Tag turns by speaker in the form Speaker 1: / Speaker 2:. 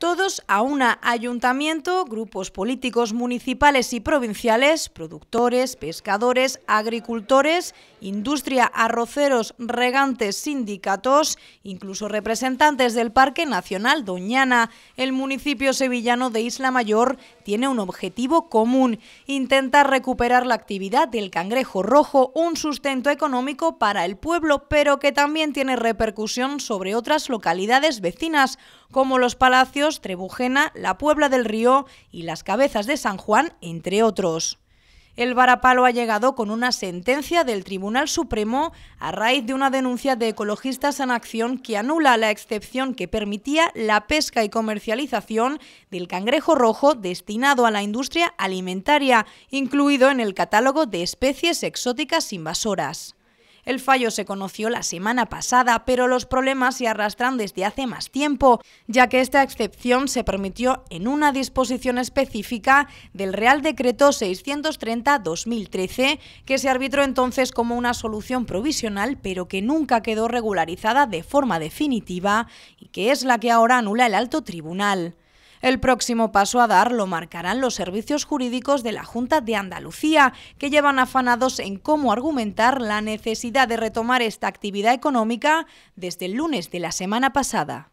Speaker 1: todos a una ayuntamiento, grupos políticos municipales y provinciales, productores, pescadores, agricultores, industria, arroceros, regantes, sindicatos, incluso representantes del Parque Nacional Doñana. El municipio sevillano de Isla Mayor tiene un objetivo común, intentar recuperar la actividad del cangrejo rojo, un sustento económico para el pueblo, pero que también tiene repercusión sobre otras localidades vecinas, como los palacios Trebujena, La Puebla del Río y Las Cabezas de San Juan, entre otros. El varapalo ha llegado con una sentencia del Tribunal Supremo a raíz de una denuncia de ecologistas en acción que anula la excepción que permitía la pesca y comercialización del cangrejo rojo destinado a la industria alimentaria, incluido en el catálogo de especies exóticas invasoras. El fallo se conoció la semana pasada, pero los problemas se arrastran desde hace más tiempo, ya que esta excepción se permitió en una disposición específica del Real Decreto 630-2013, que se arbitró entonces como una solución provisional, pero que nunca quedó regularizada de forma definitiva y que es la que ahora anula el alto tribunal. El próximo paso a dar lo marcarán los servicios jurídicos de la Junta de Andalucía, que llevan afanados en cómo argumentar la necesidad de retomar esta actividad económica desde el lunes de la semana pasada.